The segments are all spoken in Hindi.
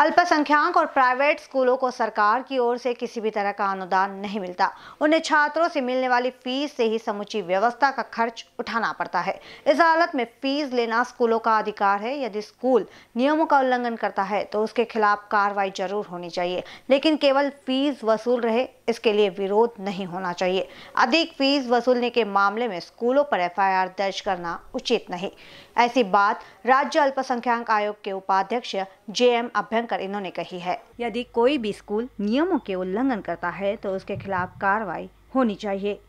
अल्पसंख्यक और प्राइवेट स्कूलों को सरकार की ओर से किसी भी तरह का अनुदान नहीं मिलता उन्हें छात्रों से मिलने वाली फीस से ही समुची व्यवस्था का खर्च उठाना पड़ता है इस हालत में फीस लेना स्कूलों का अधिकार है यदि स्कूल नियमों का उल्लंघन करता है तो उसके खिलाफ कार्रवाई जरूर होनी चाहिए लेकिन केवल फीस वसूल रहे इसके लिए विरोध नहीं होना चाहिए अधिक फीस वसूलने के मामले में स्कूलों पर एफआईआर दर्ज करना उचित नहीं ऐसी बात राज्य अल्पसंख्यक आयोग के उपाध्यक्ष जे एम अभ्यंकर इन्होंने कही है यदि कोई भी स्कूल नियमों के उल्लंघन करता है तो उसके खिलाफ कार्रवाई होनी चाहिए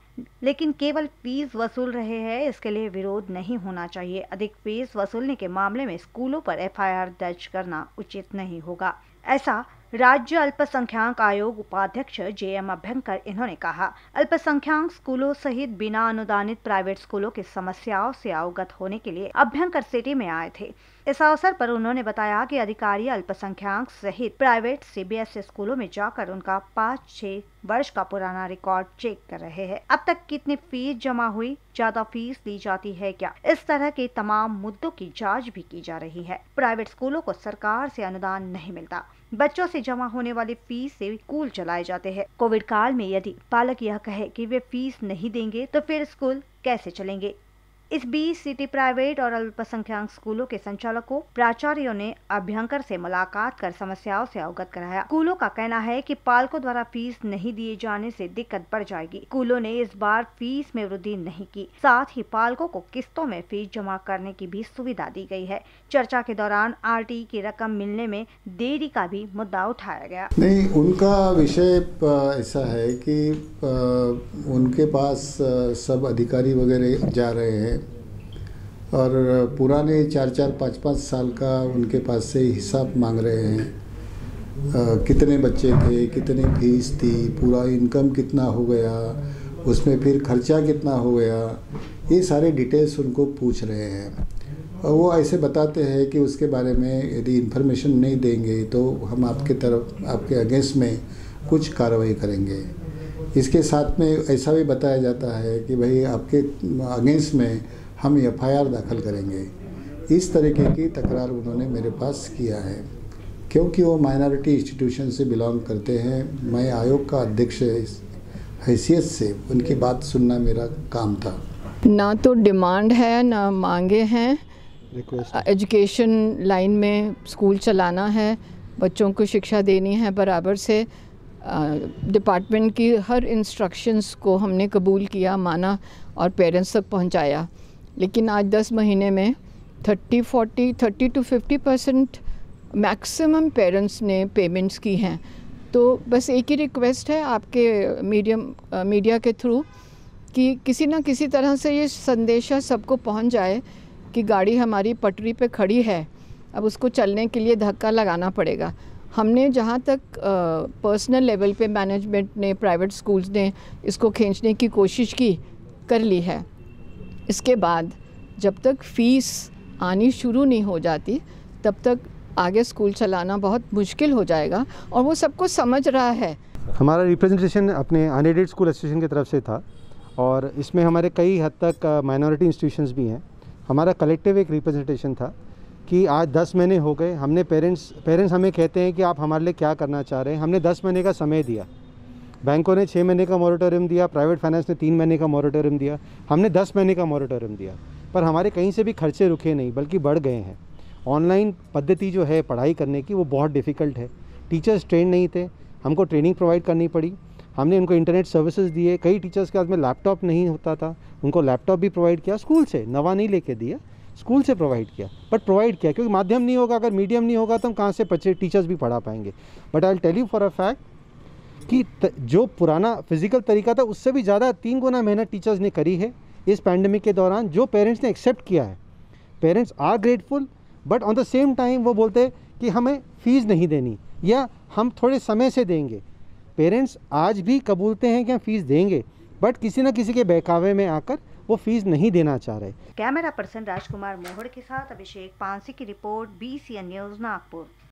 लेकिन केवल फीस वसूल रहे हैं इसके लिए विरोध नहीं होना चाहिए अधिक फीस वसूलने के मामले में स्कूलों पर एफआईआर दर्ज करना उचित नहीं होगा ऐसा राज्य अल्पसंख्याक आयोग उपाध्यक्ष जे एम अभ्यंकर इन्होंने कहा अल्पसंख्याक स्कूलों सहित बिना अनुदानित प्राइवेट स्कूलों की समस्याओं से अवगत होने के लिए अभ्यंकर सिटी में आए थे इस अवसर पर उन्होंने बताया कि अधिकारी अल्पसंख्याक सहित प्राइवेट सीबीएस स्कूलों में जाकर उनका पाँच छह वर्ष का पुराना रिकॉर्ड चेक कर रहे हैं अब तक कितनी फीस जमा हुई ज्यादा फीस दी जाती है क्या इस तरह के तमाम मुद्दों की जांच भी की जा रही है प्राइवेट स्कूलों को सरकार से अनुदान नहीं मिलता बच्चों से जमा होने वाली फीस से स्कूल चलाए जाते हैं कोविड काल में यदि पालक यह कहे कि वे फीस नहीं देंगे तो फिर स्कूल कैसे चलेंगे इस बीच सिटी प्राइवेट और अल्पसंख्यक स्कूलों के संचालकों प्राचार्यों ने अभ्यंकर से मुलाकात कर समस्याओं से अवगत कराया स्कूलों का कहना है कि पालकों द्वारा फीस नहीं दिए जाने से दिक्कत बढ़ जाएगी स्कूलों ने इस बार फीस में वृद्धि नहीं की साथ ही पालकों को किस्तों में फीस जमा करने की भी सुविधा दी गई है चर्चा के दौरान आर की रकम मिलने में देरी का भी मुद्दा उठाया गया नहीं उनका विषय ऐसा है की उनके पास सब अधिकारी वगैरह जा रहे हैं और पुराने चार चार पाँच पाँच साल का उनके पास से हिसाब मांग रहे हैं आ, कितने बच्चे थे कितनी फीस थी पूरा इनकम कितना हो गया उसमें फिर खर्चा कितना हो गया ये सारे डिटेल्स उनको पूछ रहे हैं और वो ऐसे बताते हैं कि उसके बारे में यदि इन्फॉर्मेशन नहीं देंगे तो हम आपके तरफ आपके अगेंस्ट में कुछ कार्रवाई करेंगे इसके साथ में ऐसा भी बताया जाता है कि भाई आपके अगेंस्ट में हम एफ दाखिल करेंगे इस तरीके की तकरार उन्होंने मेरे पास किया है क्योंकि वो माइनॉरिटी इंस्टीट्यूशन से बिलोंग करते हैं मैं आयोग का अध्यक्ष हैसियत से उनकी बात सुनना मेरा काम था ना तो डिमांड है ना मांगे हैं एजुकेशन लाइन में स्कूल चलाना है बच्चों को शिक्षा देनी है बराबर से डिपार्टमेंट की हर इंस्ट्रक्शंस को हमने कबूल किया माना और पेरेंट्स तक पहुंचाया लेकिन आज दस महीने में thirty forty thirty to fifty percent maximum parents ने पेमेंट्स की हैं तो बस एक ही रिक्वेस्ट है आपके मीडियम मीडिया के थ्रू कि किसी ना किसी तरह से ये संदेशा सबको पहुंच जाए कि गाड़ी हमारी पटरी पे खड़ी है अब उसको चलने के लिए धक्का लगाना पड़ेगा हमने जहाँ तक पर्सनल लेवल पे मैनेजमेंट ने प्राइवेट स्कूल्स ने इसको खींचने की कोशिश की कर ली है इसके बाद जब तक फीस आनी शुरू नहीं हो जाती तब तक आगे स्कूल चलाना बहुत मुश्किल हो जाएगा और वो सबको समझ रहा है हमारा रिप्रेजेंटेशन अपने अनएडेड स्कूल एसोसिएशन की तरफ से था और इसमें हमारे कई हद तक माइनॉरिटी इंस्टीट्यूशंस भी हैं हमारा कलेक्टिव एक रिप्रेजेंटेशन था कि आज दस महीने हो गए हमने पेरेंट्स पेरेंट्स हमें कहते हैं कि आप हमारे लिए क्या करना चाह रहे हैं हमने दस महीने का समय दिया बैंकों ने छः महीने का मॉरिटोरियम दिया प्राइवेट फाइनेंस ने तीन महीने का मॉरिटोरियम दिया हमने दस महीने का मॉरिटोरियम दिया पर हमारे कहीं से भी खर्चे रुके नहीं बल्कि बढ़ गए हैं ऑनलाइन पद्धति जो है पढ़ाई करने की वो बहुत डिफ़िकल्ट है टीचर्स ट्रेन नहीं थे हमको ट्रेनिंग प्रोवाइड करनी पड़ी हमने उनको इंटरनेट सर्विसेज दिए कई टीचर्स के हाथ में लैपटॉप नहीं होता था उनको लैपटॉप भी प्रोवाइड किया स्कूल से नवा नहीं लेके दिया स्कूल से प्रोवाइड किया बट प्रोवाइड किया क्योंकि माध्यम नहीं होगा अगर मीडियम नहीं होगा तो हम कहाँ से बच्चे टीचर्स भी पढ़ा पाएंगे but I tell you for a fact कि जो पुराना फिज़िकल तरीका था उससे भी ज़्यादा तीन गुना मेहनत टीचर्स ने करी है इस पैंडमिक के दौरान जो पेरेंट्स ने एक्सेप्ट किया है parents are grateful but on the same time वो बोलते हैं कि हमें फ़ीस नहीं देनी या हम थोड़े समय से देंगे पेरेंट्स आज भी कबूलते हैं कि हम फ़ीस देंगे बट किसी न किसी के बहकावे में आकर वो फीस नहीं देना चाह रहे कैमरा पर्सन राजकुमार मोहड़ के साथ अभिषेक पांसी की रिपोर्ट बी न्यूज़ नागपुर